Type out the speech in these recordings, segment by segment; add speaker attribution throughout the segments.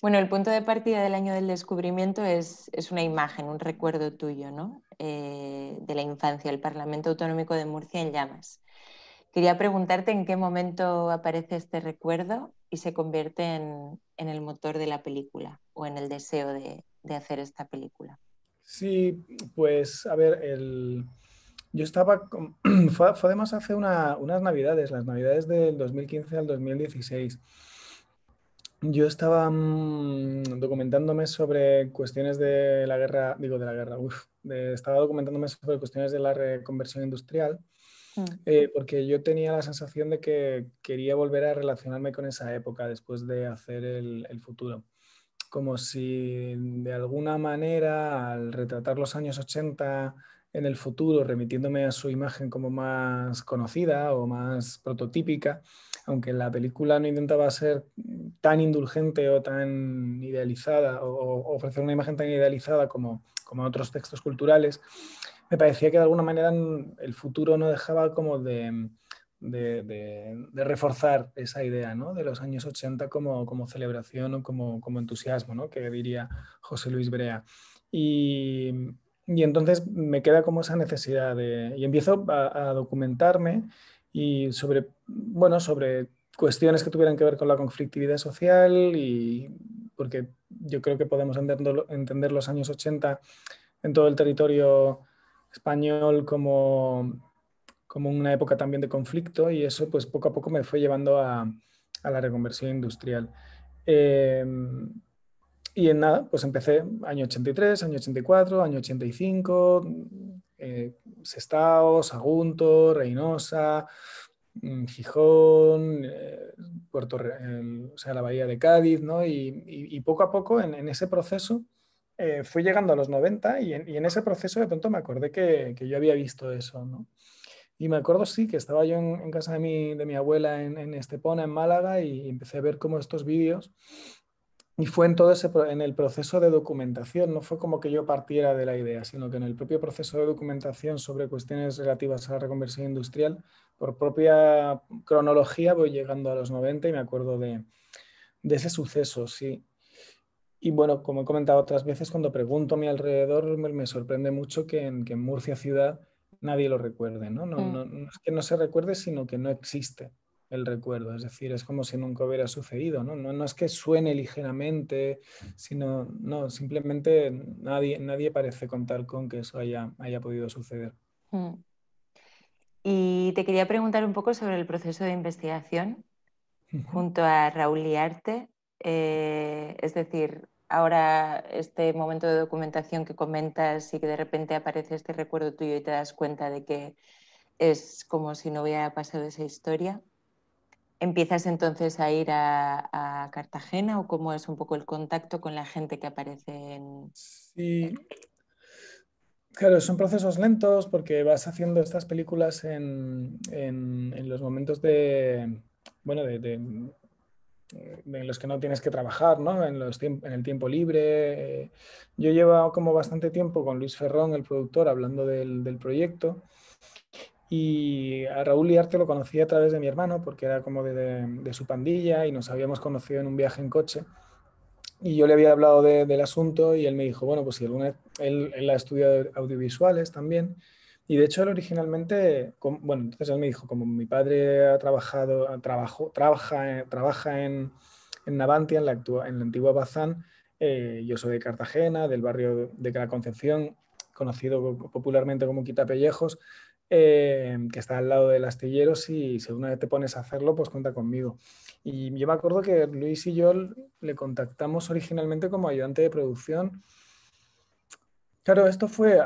Speaker 1: Bueno, el punto de partida del año del descubrimiento es, es una imagen, un recuerdo tuyo, ¿no? Eh, de la infancia, el Parlamento Autonómico de Murcia en llamas. Quería preguntarte en qué momento aparece este recuerdo y se convierte en, en el motor de la película o en el deseo de, de hacer esta película.
Speaker 2: Sí, pues a ver, el, yo estaba, fue, además hace unas navidades, las navidades del 2015 al 2016 yo estaba mm, documentándome sobre cuestiones de la guerra, digo de la guerra, uf, estaba documentándome sobre cuestiones de la reconversión industrial, mm. eh, porque yo tenía la sensación de que quería volver a relacionarme con esa época después de hacer el, el futuro. Como si de alguna manera, al retratar los años 80 en el futuro, remitiéndome a su imagen como más conocida o más prototípica, aunque la película no intentaba ser tan indulgente o tan idealizada o, ofrecer una imagen tan idealizada como, otros textos culturales, me parecía que de alguna manera el futuro no dejaba como de, reforzar esa idea ¿no? de los años 80 como, celebración o como, entusiasmo, ¿no? que diría José Luis Brea. Y, entonces me queda como esa necesidad de, y empiezo a documentarme y sobre, bueno, sobre cuestiones que tuvieran que ver con la conflictividad social y porque yo creo que podemos entender, los años 80 en todo el territorio español como, como una época también de conflicto y eso pues poco a poco me fue llevando a, la reconversión industrial. Em, y en nada, pues empecé año 83, año 84, año 85, eh, Sestao, Sagunto, Reynosa, mm, Gijón, eh, Puerto, o sea, la Bahía de Cádiz, ¿no? Y, poco a poco en, ese proceso eh, fui llegando a los 90 y en, ese proceso de pronto me acordé que, yo había visto eso, ¿no? Y me acuerdo, sí, que estaba yo en, casa de mi, abuela en, en, Estepona, en Málaga, y empecé a ver como estos vídeos y fue en todo ese, en el proceso de documentación, no fue como que yo partiera de la idea, sino que en el propio proceso de documentación sobre cuestiones relativas a la reconversión industrial, por propia cronología voy llegando a los 90 y me acuerdo de, de ese suceso, sí. Y bueno, como he comentado otras veces, cuando pregunto a mi alrededor, me, sorprende mucho que en, que en Murcia ciudad nadie lo recuerde, ¿no? no, mm. no es que no se recuerde, sino que no existe el recuerdo, es decir, es como si nunca hubiera sucedido, ¿no? No, es que suene ligeramente, sino, no, simplemente nadie, nadie parece contar con que eso haya, haya podido suceder.
Speaker 1: Mm. Y te quería preguntar un poco sobre el proceso de investigación junto a Raúl y Arte eh, es decir, ahora este momento de documentación que comentas y que de repente aparece este recuerdo tuyo y te das cuenta de que es como si no hubiera pasado esa historia. ¿Empiezas entonces a ir a, Cartagena o cómo es un poco el contacto con la gente que aparece en... Sí.
Speaker 2: Claro, son procesos lentos porque vas haciendo estas películas en, los momentos de, bueno, de, de, los que no tienes que trabajar, ¿no? En, los en el tiempo libre. Eh, yo llevo como bastante tiempo con Luis Ferrón, el productor, hablando del, del proyecto. Y a Raúl Liarte lo conocí a través de mi hermano, porque era como de, su pandilla y nos habíamos conocido en un viaje en coche. Y yo le había hablado del asunto y él me dijo, bueno, pues si alguna vez, él, ha estudiado audiovisuales también. Y de hecho él originalmente, bueno, entonces él me dijo, como mi padre ha trabajado, trabajo, trabaja, trabaja en, en Navantia, en la, en la antigua Bazán, eh, yo soy de Cartagena, del barrio de la Concepción, conocido popularmente como Quitapellejos, Em, que está al lado del astillero, si, si alguna vez te pones a hacerlo, pues cuenta conmigo. Y yo me acuerdo que Luis y yo le contactamos originalmente como ayudante de producción. Claro, esto fue, eh,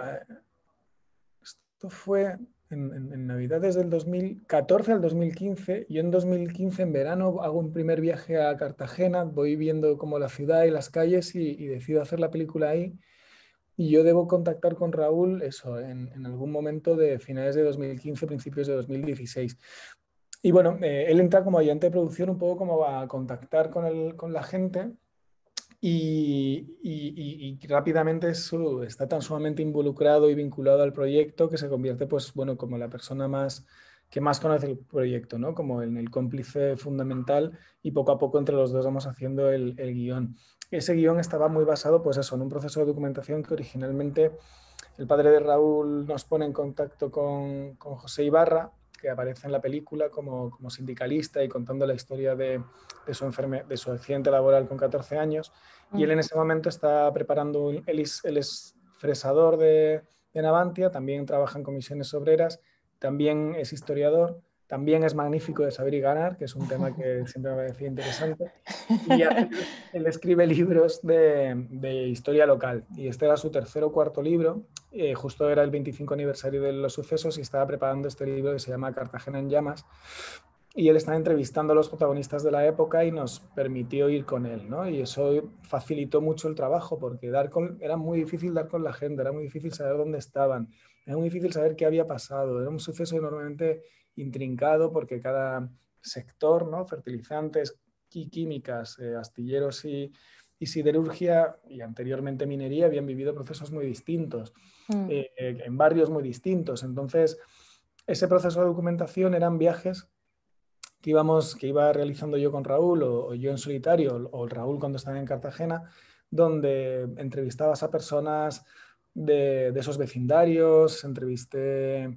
Speaker 2: esto fue en, Navidad desde el del 2014 al 2015. Yo en 2015, en verano, hago un primer viaje a Cartagena, voy viendo como la ciudad y las calles y decido hacer la película ahí. Y yo debo contactar con Raúl eso en, algún momento de finales de 2015, principios de 2016. Y bueno, eh, él entra como ayudante de producción un poco como va a contactar con, con la gente y, rápidamente está tan sumamente involucrado y vinculado al proyecto que se convierte, pues bueno, como la persona más que más conoce el proyecto, ¿no? Como en el cómplice fundamental y poco a poco entre los dos vamos haciendo el, el guión ese guión estaba muy basado, pues eso, en un proceso de documentación que originalmente el padre de Raúl nos pone en contacto con, José Ibarra, que aparece en la película como, sindicalista y contando la historia de, su de su accidente laboral con 14 años. Y él mm. en ese momento está preparando, un, él, es, fresador de, de Navantia, también trabaja en comisiones obreras, también es historiador también es magnífico de saber y ganar, que es un tema que siempre me parecía interesante. Y él escribe libros de, de, historia local. Y este era su tercer o cuarto libro. Eh, justo era el 25 aniversario de los sucesos y estaba preparando este libro que se llama Cartagena en llamas. Y él estaba entrevistando a los protagonistas de la época y nos permitió ir con él, ¿no? Y eso facilitó mucho el trabajo porque dar con, era muy difícil dar con la gente, era muy difícil saber dónde estaban, era muy difícil saber qué había pasado, era un suceso enormemente intrincado porque cada sector, ¿no? fertilizantes eh, y químicas, astilleros y, siderurgia y anteriormente minería habían vivido procesos muy distintos, mm. eh, eh, en barrios muy distintos. Entonces, ese proceso de documentación eran viajes que, íbamos, que iba realizando yo con Raúl o, yo en solitario o Raúl cuando estaba en Cartagena, donde entrevistabas a personas de esos vecindarios, entrevisté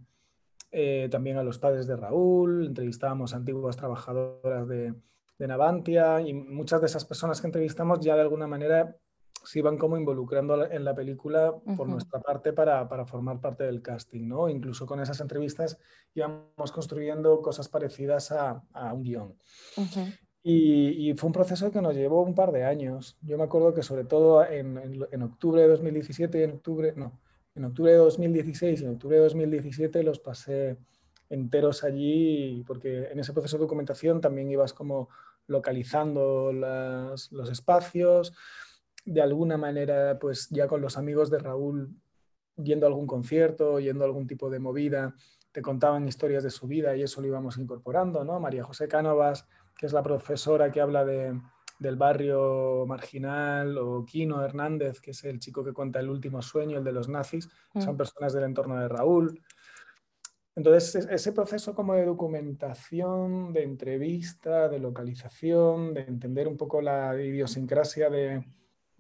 Speaker 2: eh, también a los padres de Raúl, entrevistábamos a antiguas trabajadoras de, Navantia y muchas de esas personas que entrevistamos ya de alguna manera se iban como involucrando en la película por nuestra parte para, para, formar parte del casting, ¿no? Incluso con esas entrevistas íbamos construyendo cosas parecidas a, a un guión. y, fue un proceso que nos llevó un par de años. Yo me acuerdo que sobre todo en, en, octubre de 2017 y en octubre, no, en octubre de 2016 y en octubre de 2017 los pasé enteros allí, porque en ese proceso de documentación también ibas como localizando los espacios, de alguna manera pues ya con los amigos de Raúl yendo a algún concierto, yendo a algún tipo de movida, te contaban historias de su vida y eso lo íbamos incorporando, ¿no? María José Cánovas, que es la profesora que habla de, del barrio marginal, o Quino Hernández, que es el chico que cuenta el último sueño, el de los nazis, mm. son personas del entorno de Raúl. Entonces, ese proceso como de documentación, de entrevista, de localización, de entender un poco la idiosincrasia de,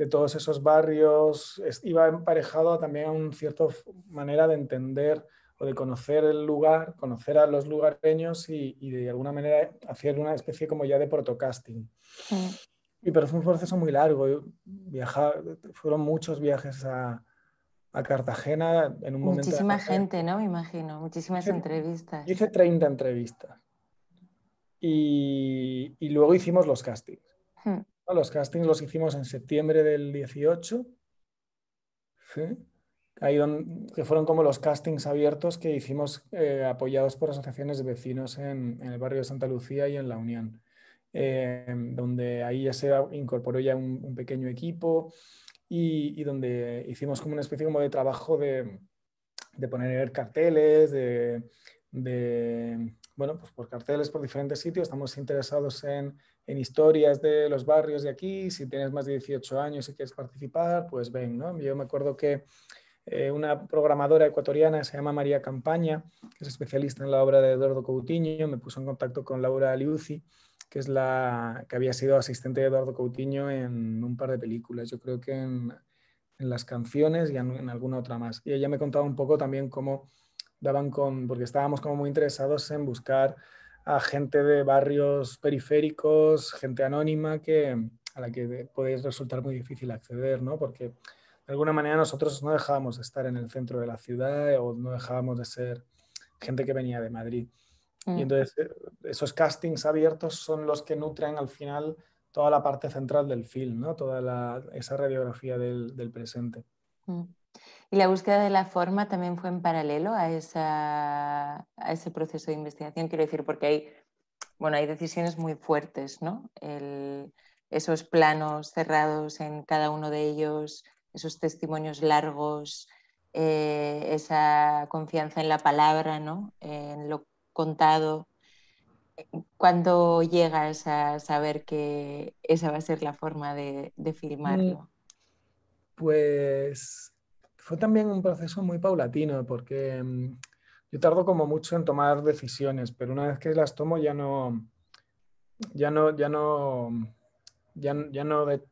Speaker 2: todos esos barrios, iba emparejado también a una cierta manera de entender o de conocer el lugar, conocer a los lugareños y, de alguna manera hacer una especie como ya de protocasting. Mm. Y pero fue un proceso muy largo. viajar fueron muchos viajes a, a Cartagena en un Muchísima momento. Muchísima gente,
Speaker 1: ¿no? Me imagino. Muchísimas entrevistas.
Speaker 2: Hice 30 entrevistas. Y, y luego hicimos los castings. Mm. Los castings los hicimos en septiembre del 18. ¿sí? ahí donde, que fueron como los castings abiertos que hicimos eh, apoyados por asociaciones de vecinos en, el barrio de Santa Lucía y en La Unión, em, donde ahí ya se incorporó ya un, pequeño equipo y, donde hicimos como una especie como de trabajo de, de poner carteles, de, de bueno, pues por carteles por diferentes sitios. Estamos interesados en, en, historias de los barrios de aquí. Si tienes más de 18 años y quieres participar, pues ven, ¿no? Yo me acuerdo que eh, una programadora ecuatoriana se llama María Campaña, que es especialista en la obra de Eduardo Coutinho, me puso en contacto con Laura Aliuzi, que es la que había sido asistente de Eduardo Coutinho en un par de películas, yo creo que en, las canciones y en, alguna otra más. Y ella me contaba un poco también cómo daban con, porque estábamos como muy interesados en buscar a gente de barrios periféricos, gente anónima que, a la que podéis resultar muy difícil acceder, ¿no? Porque de alguna manera nosotros no dejábamos de estar en el centro de la ciudad eh, o no dejábamos de ser gente que venía de Madrid. Y mm. entonces eh, esos castings abiertos son los que nutren al final toda la parte central del film, ¿no? toda esa radiografía del, presente.
Speaker 1: Mm. ¿Y la búsqueda de la forma también fue en paralelo a, esa, a ese proceso de investigación? Quiero decir, porque hay, bueno, hay decisiones muy fuertes, esos planos cerrados en cada uno de ellos, esos testimonios largos, eh, esa confianza en la palabra, en lo contado. ¿Cuándo llegas a saber que esa va a ser la forma de, de filmarlo? Mm,
Speaker 2: pues fue también un proceso muy paulatino porque mm, yo tardo como mucho en tomar decisiones, pero una vez que las tomo ya no, ya no, no,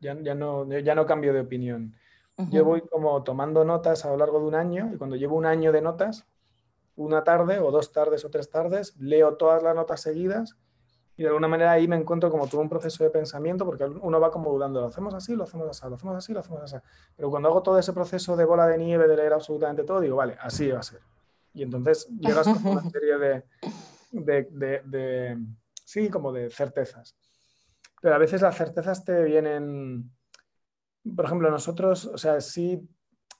Speaker 2: no, ya no cambio de opinión. Yo voy como tomando notas a lo largo de un año y cuando llevo un año de notas, una tarde o dos tardes o tres tardes, leo todas las notas seguidas y de alguna manera ahí me encuentro como todo un proceso de pensamiento porque uno va como dudando, lo hacemos así, lo hacemos así, lo hacemos así, lo hacemos así. Pero cuando hago todo ese proceso de bola de nieve, de leer absolutamente todo, digo, vale, así va a ser. Y entonces llegas a una serie de, de, sí, como de certezas. Pero a veces las certezas te vienen por ejemplo, nosotros, o sea, sí,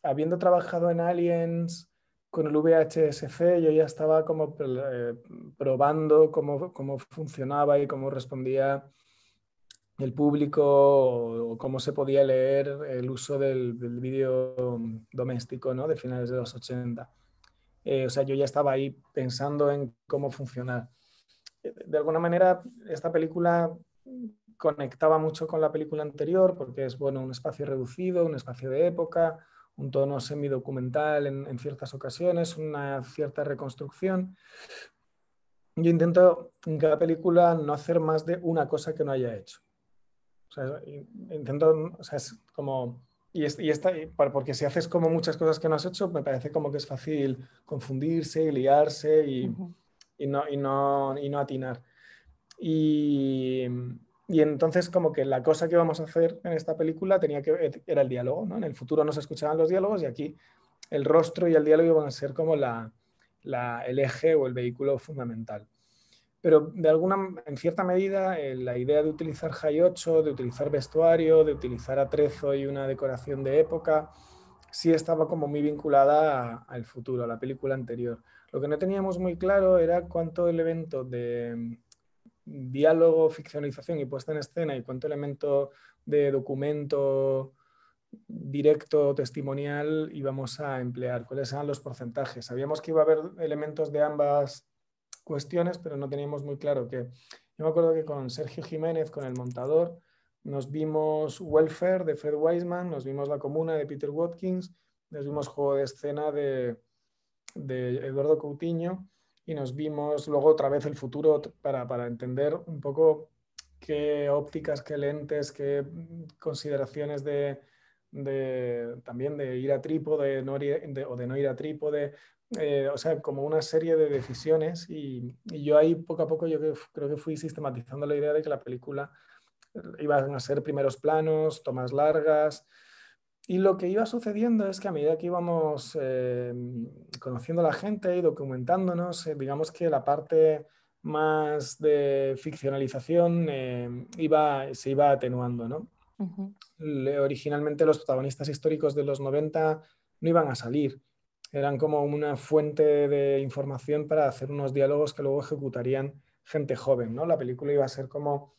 Speaker 2: habiendo trabajado en Aliens con el VHSC, yo ya estaba como eh, probando cómo, cómo, funcionaba y cómo respondía el público o, cómo se podía leer el uso del, vídeo doméstico ¿no? de finales de los 80. Eh, o sea, yo ya estaba ahí pensando en cómo funcionar. Eh, de alguna manera, esta película conectaba mucho con la película anterior porque es bueno, un espacio reducido, un espacio de época, un tono semidocumental en, en ciertas ocasiones, una cierta reconstrucción. Yo intento en cada película no hacer más de una cosa que no haya hecho. O sea, intento, o sea, es como y, porque si haces como muchas cosas que no has hecho, me parece como que es fácil confundirse, y, liarse y, no, y no, atinar. Y, y entonces como que la cosa que vamos a hacer en esta película tenía que era el diálogo, ¿no? En el futuro no se escuchaban los diálogos y aquí el rostro y el diálogo iban a ser como la, el eje o el vehículo fundamental. Pero de alguna, en cierta medida, eh, la idea de utilizar 8, de utilizar vestuario, de utilizar atrezo y una decoración de época, sí estaba como muy vinculada al futuro, a la película anterior. Lo que no teníamos muy claro era cuánto el evento de diálogo, ficcionalización y puesta en escena y cuánto elemento de documento directo, testimonial íbamos a emplear, cuáles eran los porcentajes. Sabíamos que iba a haber elementos de ambas cuestiones, pero no teníamos muy claro que... Yo me acuerdo que con Sergio Jiménez, con el montador, nos vimos Welfare de Fred Wiseman, nos vimos La Comuna de Peter Watkins, nos vimos Juego de Escena de, de Eduardo Coutinho y nos vimos luego otra vez el futuro para, para entender un poco qué ópticas, qué lentes, qué mm, consideraciones de, de también de ir a trípode o de no ir a trípode, eh, o sea, como una serie de decisiones y, y, yo ahí poco a poco yo creo que fui sistematizando la idea de que la película eh, iban a ser primeros planos, tomas largas, y lo que iba sucediendo es que a medida que íbamos em, conociendo a la gente y documentándonos, eh, digamos que la parte más de ficcionalización em, se iba atenuando. ¿no? Originalmente los protagonistas históricos de los 90 no iban a salir, eran como una fuente de información para hacer unos diálogos que luego ejecutarían gente joven. La película iba a ser como,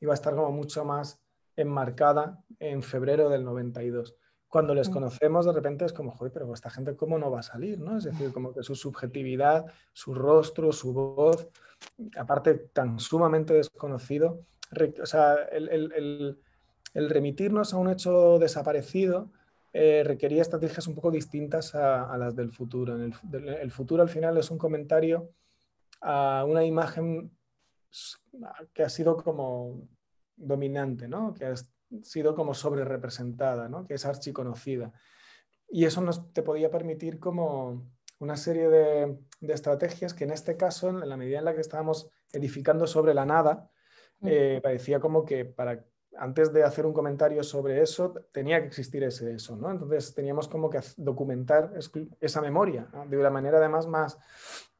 Speaker 2: iba a estar como mucho más enmarcada en febrero del 92 cuando les mm. conocemos de repente es como, joder, pero esta gente cómo no va a salir, ¿no? Es decir, como que su subjetividad, su rostro, su voz, aparte tan sumamente desconocido, o sea, el, remitirnos a un hecho desaparecido eh, requería estrategias un poco distintas a, las del futuro. el, futuro al final es un comentario a una imagen que ha sido como dominante, ¿no? Que sido como sobre ¿no? que es archiconocida. Y eso nos te podía permitir como una serie de, de, estrategias que en este caso, en la medida en la que estábamos edificando sobre la nada, eh, parecía como que para antes de hacer un comentario sobre eso, tenía que existir ese eso, ¿no? Entonces teníamos como que documentar esa memoria de una manera además más,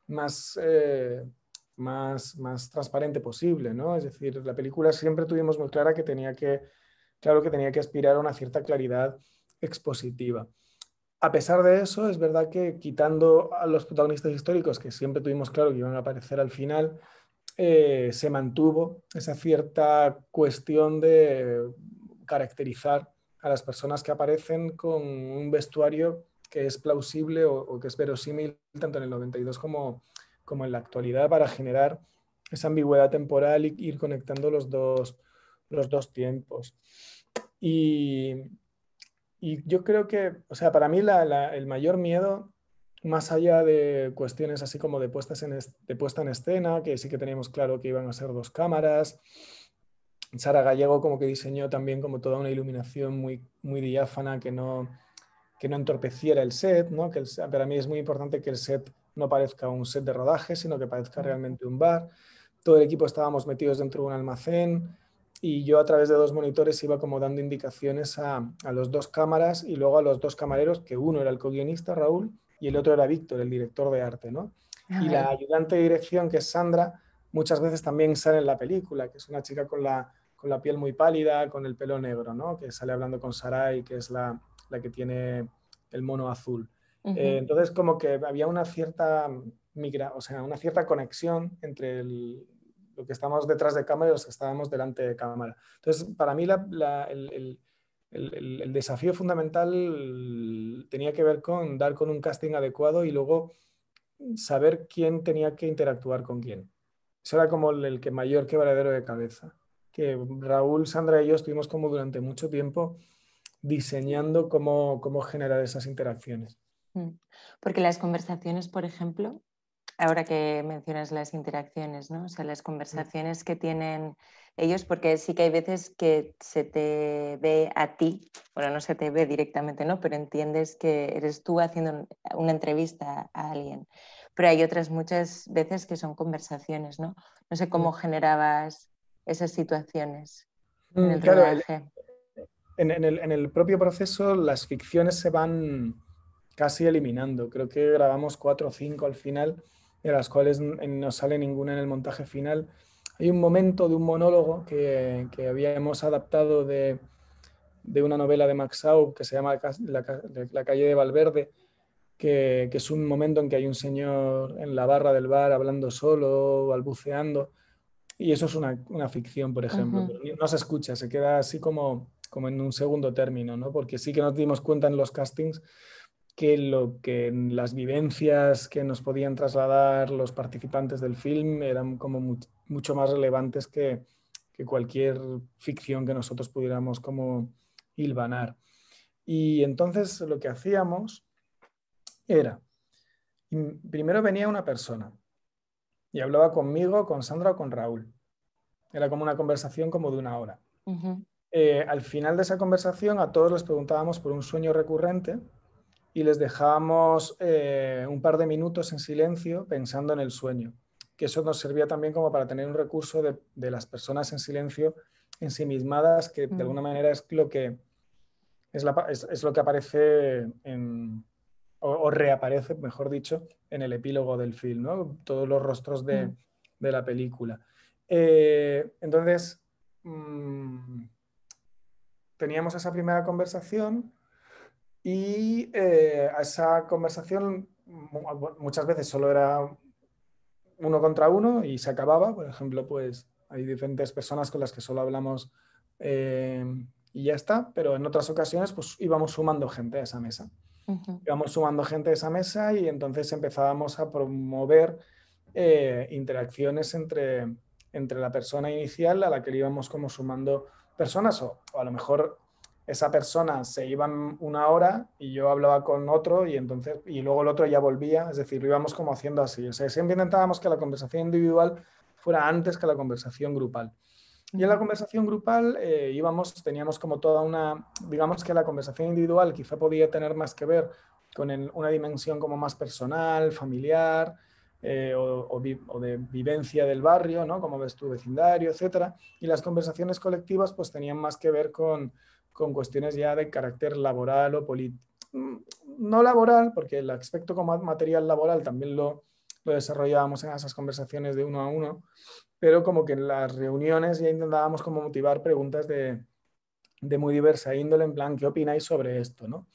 Speaker 2: más, eh, más, más transparente posible, ¿no? Es decir, la película siempre tuvimos muy clara que tenía que claro que tenía que aspirar a una cierta claridad expositiva. A pesar de eso, es verdad que quitando a los protagonistas históricos, que siempre tuvimos claro que iban a aparecer al final, eh, se mantuvo esa cierta cuestión de caracterizar a las personas que aparecen con un vestuario que es plausible o, que es verosímil tanto en el 92 como, como en la actualidad para generar esa ambigüedad temporal y ir conectando los dos, los dos tiempos. Y, yo creo que, o sea, para mí el mayor miedo, más allá de cuestiones así como de, puestas en de puesta en escena, que sí que teníamos claro que iban a ser dos cámaras, Sara Gallego como que diseñó también como toda una iluminación muy, muy diáfana que no, que no entorpeciera el set, ¿no? que para mí es muy importante que el set no parezca un set de rodaje, sino que parezca realmente un bar. Todo el equipo estábamos metidos dentro de un almacén, y yo a través de dos monitores iba como dando indicaciones a, a los dos cámaras y luego a los dos camareros, que uno era el co-guionista, Raúl, y el otro era Víctor, el director de arte, ¿no? Y la ayudante de dirección, que es Sandra, muchas veces también sale en la película, que es una chica con la, con la piel muy pálida, con el pelo negro, ¿no? Que sale hablando con Sarai, que es la, la que tiene el mono azul. Eh, entonces, como que había una cierta migra, o sea, una cierta conexión entre el, que estamos detrás de cámara y los que estábamos delante de cámara. Entonces, para mí el, desafío fundamental tenía que ver con dar con un casting adecuado y luego saber quién tenía que interactuar con quién. Eso era como el, que mayor quebradero de cabeza. Que Raúl, Sandra y yo estuvimos como durante mucho tiempo diseñando cómo, cómo generar esas interacciones.
Speaker 1: Mm. Porque las conversaciones, por ejemplo, ahora que mencionas las interacciones, ¿no? O sea, las conversaciones que tienen ellos, porque sí que hay veces que se te ve a ti, bueno, no se te ve directamente, ¿no? Pero entiendes que eres tú haciendo una entrevista a alguien. Pero hay otras muchas veces que son conversaciones, ¿no? No sé cómo generabas esas situaciones en mm, el trabajo. Eh,
Speaker 2: en, el, en el propio proceso las ficciones se van casi eliminando. Creo que grabamos cuatro o cinco al final de las cuales no sale ninguna en el montaje final. Hay un momento de un monólogo que, habíamos adaptado de, una novela de Max Aub que se llama La, calle de Valverde, que, es un momento en que hay un señor en la barra del bar hablando solo, balbuceando, y eso es una, ficción, por ejemplo, no se escucha, se queda así como, como en un segundo término, ¿no? porque sí que nos dimos cuenta en los castings que lo que las vivencias que nos podían trasladar los participantes del film eran como mucho más relevantes que, cualquier ficción que nosotros pudiéramos como hilvanar. Y entonces lo que hacíamos era, primero venía una persona y hablaba conmigo, con Sandra o con Raúl. Era como una conversación como de una hora. Eh, al final de esa conversación a todos les preguntábamos por un sueño recurrente y les dejábamos eh, un par de minutos en silencio pensando en el sueño, que eso nos servía también como para tener un recurso de, las personas en silencio ensimismadas, que de mm. alguna manera es lo que, es, lo que aparece o, reaparece, mejor dicho, en el epílogo del film, todos los rostros de, mm. de la película. Eh, entonces, mm, teníamos esa primera conversación y eh, a esa conversación muchas veces solo era uno contra uno y se acababa. Por ejemplo, pues hay diferentes personas con las que solo hablamos eh, y ya está, pero en otras ocasiones pues íbamos sumando gente a esa mesa. Íbamos sumando gente a esa mesa y entonces empezábamos a promover eh, interacciones entre, entre la persona inicial a la que le íbamos como sumando personas o a lo mejor esa persona se iba una hora y yo hablaba con otro y entonces y luego el otro ya volvía, es decir, lo íbamos como haciendo así, siempre intentábamos que la conversación individual fuera antes que la conversación grupal. Y en la conversación grupal eh, íbamos, teníamos como toda una, digamos que la conversación individual quizá podía tener más que ver con una dimensión como más personal, familiar, eh, o, de vivencia del barrio, ¿no? Como ves tu vecindario, etcétera. Y las conversaciones colectivas pues tenían más que ver con, con cuestiones ya de carácter laboral o político. Mm, no laboral, porque el aspecto como material laboral también lo, desarrollábamos en esas conversaciones de uno a uno, pero como que en las reuniones ya intentábamos como motivar preguntas de, de muy diversa índole, en plan, ¿qué opináis sobre esto? ¿no?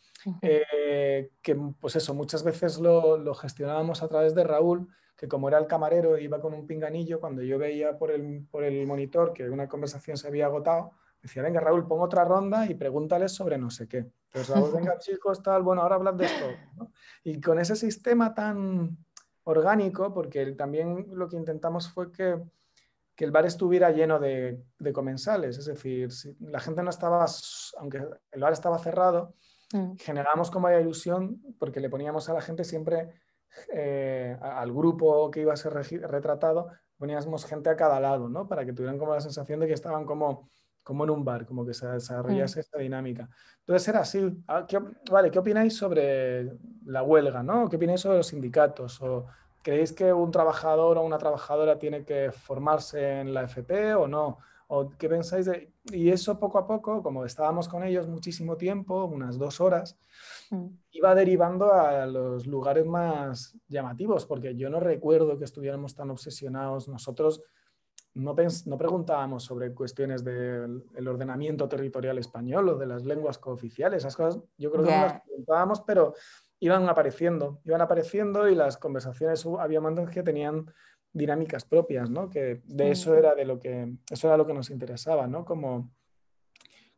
Speaker 2: Eh, que pues eso, muchas veces lo, gestionábamos a través de Raúl, que como era el camarero, iba con un pinganillo, cuando yo veía por el, monitor que una conversación se había agotado, decía, venga Raúl, pongo otra ronda y pregúntales sobre no sé qué. Entonces Raúl, venga chicos, tal, bueno, ahora hablad de esto. Y con ese sistema tan orgánico, porque también lo que intentamos fue que, el bar estuviera lleno de, de, comensales, es decir, si la gente no estaba, aunque el bar estaba cerrado, Mm. generamos Generábamos hay ilusión porque le poníamos a la gente siempre, eh, al grupo que iba a ser retratado, poníamos gente a cada lado, ¿no? Para que tuvieran como la sensación de que estaban como, como en un bar, como que se desarrollase mm. esta dinámica. Entonces era así. Ah, ¿Qué, vale, ¿qué opináis sobre la huelga, ¿no? ¿Qué opináis sobre los sindicatos? ¿O creéis que un trabajador o una trabajadora tiene que formarse en la FP o no? ¿O qué pensáis de...? Y eso poco a poco, como estábamos con ellos muchísimo tiempo, unas dos horas, mm. iba derivando a los lugares más llamativos, porque yo no recuerdo que estuviéramos tan obsesionados. Nosotros no, no preguntábamos sobre cuestiones del ordenamiento territorial español o de las lenguas cooficiales. Esas cosas yo creo que no las preguntábamos, pero iban apareciendo, iban apareciendo y las conversaciones había momentos que tenían dinámicas propias, ¿no? Que de eso era de lo que, eso era lo que nos interesaba, ¿no? Como,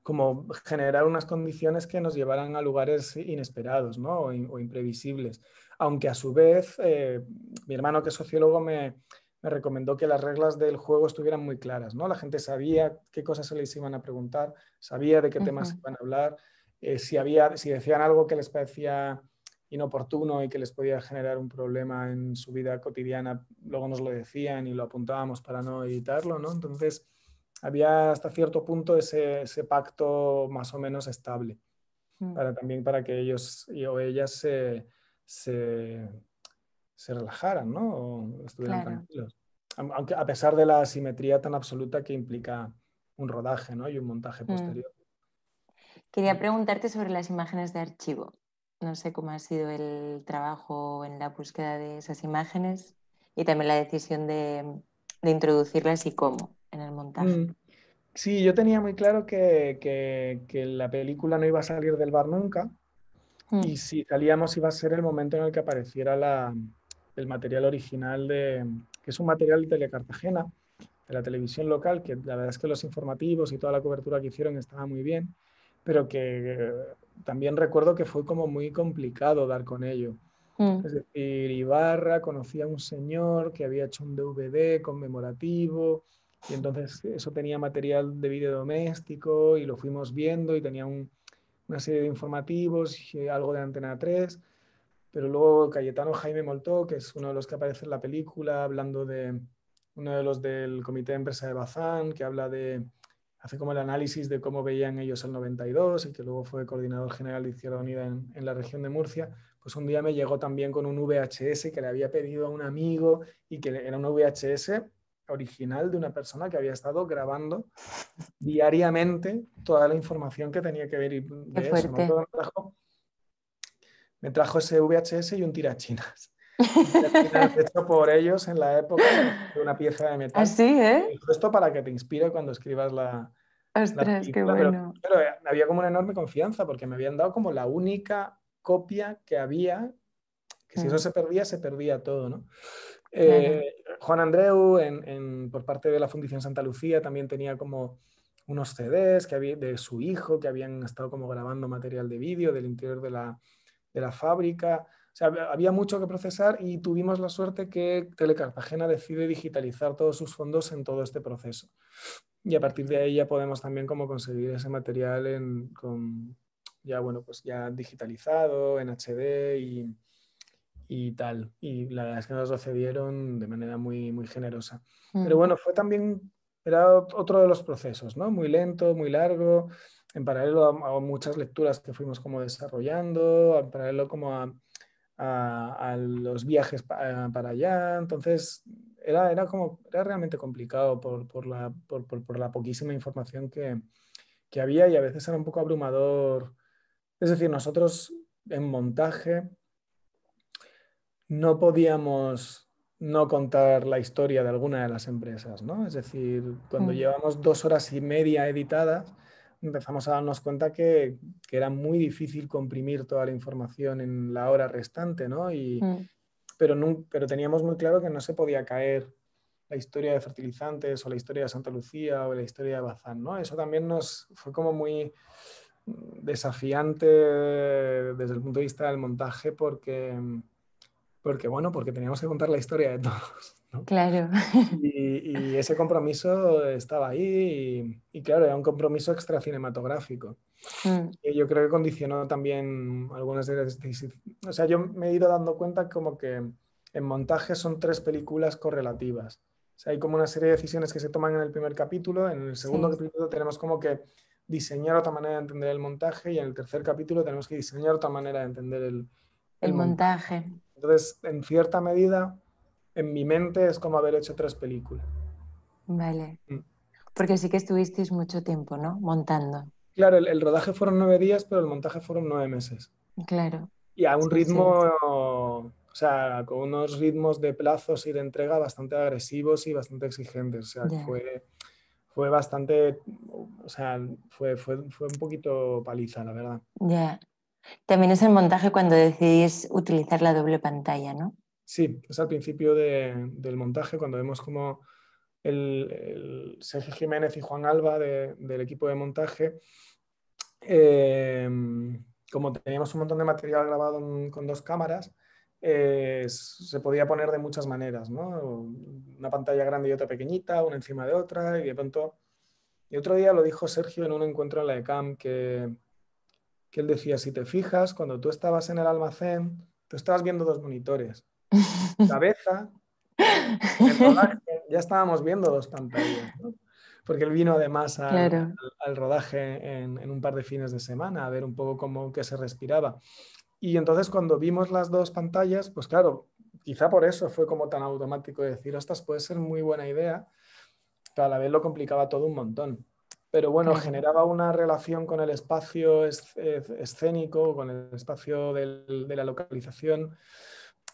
Speaker 2: como generar unas condiciones que nos llevaran a lugares inesperados ¿no? o, imprevisibles. Aunque a su vez, eh, mi hermano que es sociólogo me, me, recomendó que las reglas del juego estuvieran muy claras. ¿no? La gente sabía qué cosas se les iban a preguntar, sabía de qué temas iban a hablar, eh, si, había, si decían algo que les parecía inoportuno y que les podía generar un problema en su vida cotidiana, luego nos lo decían y lo apuntábamos para no evitarlo, ¿no? Entonces, había hasta cierto punto ese, pacto más o menos estable, mm. para también para que ellos o ellas se, se, relajaran, ¿no? O estuvieran tranquilos. Aunque a pesar de la asimetría tan absoluta que implica un rodaje, ¿no? Y un montaje mm. posterior.
Speaker 1: Quería mm. preguntarte sobre las imágenes de archivo. No sé cómo ha sido el trabajo en la búsqueda de esas imágenes y también la decisión de, introducirlas y cómo en el montaje.
Speaker 2: Mm. Sí, yo tenía muy claro que, la película no iba a salir del bar nunca mm. y si salíamos iba a ser el momento en el que apareciera el material original, de, que es un material de Telecartagena, de la televisión local, que la verdad es que los informativos y toda la cobertura que hicieron estaba muy bien pero que eh, también recuerdo que fue como muy complicado dar con ello. Mm. Es decir, Ibarra conocía a un señor que había hecho un DVD conmemorativo y entonces eso tenía material de vídeo doméstico y lo fuimos viendo y tenía un, una serie de informativos y eh, algo de Antena 3, pero luego Cayetano Jaime Moltó, que es uno de los que aparece en la película, hablando de uno de los del Comité de Empresa de Bazán, que habla de hace como el análisis de cómo veían ellos el 92 y que luego fue coordinador general de Izquierda Unida en, la región de Murcia, pues un día me llegó también con un VHS que le había pedido a un amigo y que era un VHS original de una persona que había estado grabando diariamente toda la información que tenía que ver y de eso. Me, trajo, ese VHS y un tirachinas hecho por ellos en la época de una pieza de metal. Así, ¿eh? Esto para que te inspire cuando escribas la, pero, eh, había como una enorme confianza porque me habían dado como la única copia que había, que si eso mm. se perdía, se perdía todo, ¿no?
Speaker 1: Eh,
Speaker 2: Juan Andreu, por parte de la Fundición Santa Lucía, también tenía como unos CDs que había, de su hijo que habían estado como grabando material de vídeo del interior de la, de la fábrica. O sea, había mucho que procesar y tuvimos la suerte que Telecartagena decide digitalizar todos sus fondos en todo este proceso y a partir de ahí ya podemos también como conseguir ese material ya bueno, pues ya digitalizado, en HD y, tal. Y la verdad es que nos lo cedieron de manera muy, muy generosa. Pero mm. bueno, fue también, era otro de los procesos, ¿no? Muy lento, muy largo, en paralelo a, muchas lecturas que fuimos como desarrollando, en paralelo como a, los viajes para allá. Entonces, era, era, como, era realmente complicado por, por, la, por, por la, poquísima información que, que, había y a veces era un poco abrumador. Es decir, nosotros en montaje no podíamos no contar la historia de alguna de las empresas, ¿no? Es decir, cuando mm. llevamos dos horas y media editadas, empezamos a darnos cuenta que, que, era muy difícil comprimir toda la información en la hora restante, ¿no? Y, mm pero, teníamos muy claro que no se podía caer la historia de fertilizantes o la historia de Santa Lucía o la historia de Bazán, ¿no? Eso también nos fue como muy desafiante desde el punto de vista del montaje porque, porque bueno, porque teníamos que contar la historia de todos.
Speaker 1: Claro.
Speaker 2: Y, ese compromiso estaba ahí y, claro, era un compromiso extracinematográfico. cinematográfico mm. Y yo creo que condicionó también algunas de las... O sea, yo me he ido dando cuenta como que en montaje son tres películas correlativas. O sea, hay como una serie de decisiones que se toman en el primer capítulo, en el segundo capítulo tenemos como que diseñar otra manera de entender el montaje y en el tercer capítulo tenemos que diseñar otra manera de entender el, el,
Speaker 1: montaje.
Speaker 2: Entonces, en cierta medida, en mi mente es como haber hecho tres películas. Vale. Mm.
Speaker 1: Porque sí que estuvisteis mucho tiempo, ¿no? Montando.
Speaker 2: Claro, el, rodaje fueron nueve días, pero el montaje fueron nueve meses. Claro. Y a un ritmo, o sea, con unos ritmos de plazos y de entrega bastante agresivos y bastante exigentes. O sea, fue, bastante, o sea, fue, un poquito paliza, la verdad.
Speaker 1: Ya. También es el montaje cuando decidís utilizar la doble pantalla, ¿no?
Speaker 2: Sí, es al principio del montaje, cuando vemos como el, Sergio Jiménez y Juan Alba del equipo de montaje, em, como teníamos un montón de material grabado con dos cámaras, eh, se podía poner de muchas maneras, ¿no? Una pantalla grande y otra pequeñita, una encima de otra, y de pronto... Y otro día lo dijo Sergio en un encuentro en la ECAM, que, que él decía, si te fijas, cuando tú estabas en el almacén, tú estabas viendo dos monitores cabeza, ya estábamos viendo dos pantallas, porque él vino además al, rodaje en, un par de fines de semana a ver un poco cómo que se respiraba. Y entonces cuando vimos las dos pantallas, pues claro, quizá por eso fue como tan automático decir, estas puede ser muy buena idea, pero a la vez lo complicaba todo un montón. Pero bueno, generaba una relación con el espacio escénico, con el espacio de la localización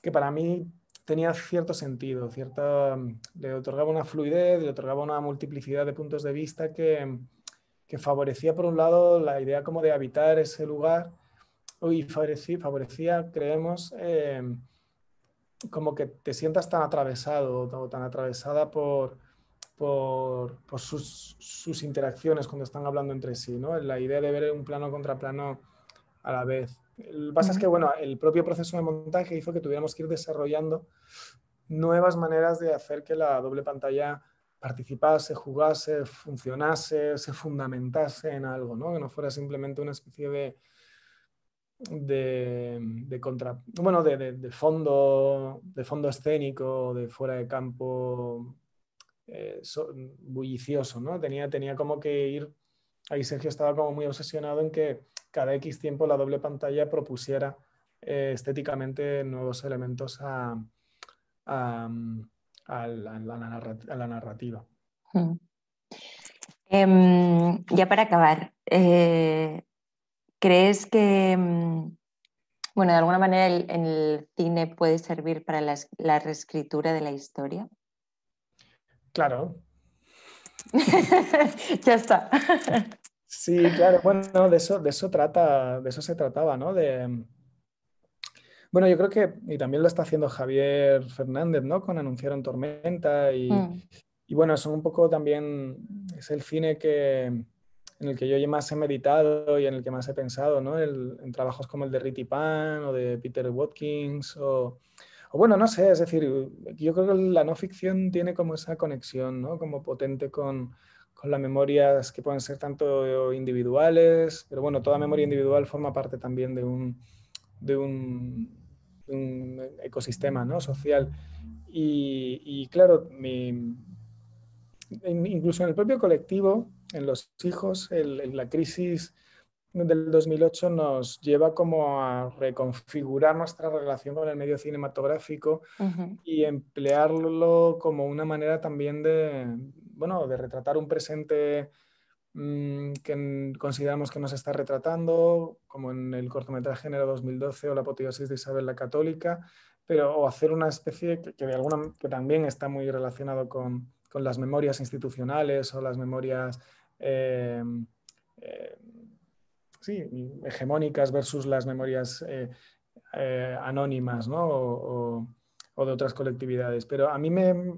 Speaker 2: que para mí tenía cierto sentido, cierta, mm, le otorgaba una fluidez, le otorgaba una multiplicidad de puntos de vista que, mm, que favorecía, por un lado, la idea como de habitar ese lugar y favorecía, creemos, em, como que te sientas tan atravesado o tan atravesada por, por, sus, sus, interacciones cuando están hablando entre sí, ¿no? la idea de ver un plano contra plano a la vez. Lo que pasa es que, bueno, el propio proceso de montaje hizo que tuviéramos que ir desarrollando nuevas maneras de hacer que la doble pantalla participase, jugase, funcionase, se fundamentase en algo, ¿no? Que no fuera simplemente una especie de, de, contra, bueno, de, de, fondo, de fondo escénico, de fuera de campo eh, bullicioso, ¿no? Tenía, tenía como que ir, ahí Sergio estaba como muy obsesionado en que cada X tiempo la doble pantalla propusiera eh, estéticamente nuevos elementos a, la, narrativa.
Speaker 1: Em, ya para acabar, eh, ¿crees que, mm, bueno, de alguna manera el, cine puede servir para la reescritura de la historia? Claro.
Speaker 2: ya está. Sí, claro, bueno, de eso, de eso trata, de eso se trataba, ¿no? De, bueno, yo creo que, y también lo está haciendo Javier Fernández, ¿no? Con Anunciaron Tormenta y, mm. bueno, son un poco también, es el cine en el que yo más he meditado y en el que más he pensado, ¿no? en trabajos como el de Ritty Pan o de Peter Watkins o, o bueno, no sé, es decir, yo creo que la no ficción tiene como esa conexión, ¿no? Como potente con, las memorias que pueden ser tanto individuales, pero bueno, toda memoria individual forma parte también de un, de un, ecosistema ¿no? social. Y, claro, incluso en el propio colectivo, en los hijos, en la crisis del 2008 nos lleva como a reconfigurar nuestra relación con el medio cinematográfico y emplearlo como una manera también de, bueno, de retratar un presente mm, que consideramos que nos está retratando, como en el cortometraje género 2012 o La apoteosis de Isabel la Católica, pero o hacer una especie que, también está muy relacionado con, las memorias institucionales o las memorias... Eh, eh, hegemónicas versus las memorias eh, anónimas ¿no? o, de otras colectividades. Pero a mí me,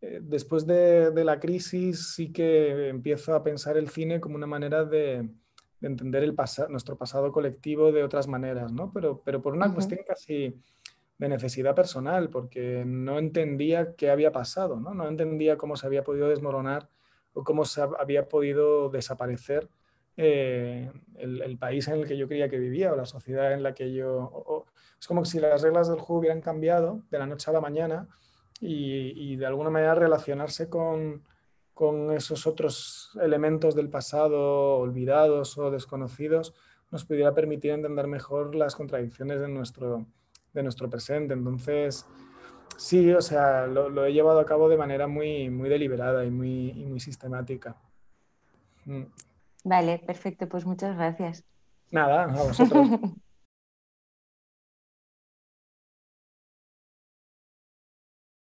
Speaker 2: eh, después de, la crisis sí que empiezo a pensar el cine como una manera de, entender nuestro pasado colectivo de otras maneras, Pero, por una cuestión casi de necesidad personal, porque no entendía qué había pasado, ¿no? entendía cómo se había podido desmoronar o cómo se había podido desaparecer eh, el, país en el que yo creía que vivía o la sociedad en la que yo... es como si las reglas del juego hubieran cambiado de la noche a la mañana y, de alguna manera relacionarse con, esos otros elementos del pasado olvidados o desconocidos nos pudiera permitir entender mejor las contradicciones de nuestro, de nuestro presente. Entonces, sí, o sea, lo, he llevado a cabo de manera muy, muy deliberada y muy, muy sistemática. Mm.
Speaker 1: Vale, perfecto, pues muchas gracias. Nada,
Speaker 2: a vosotros.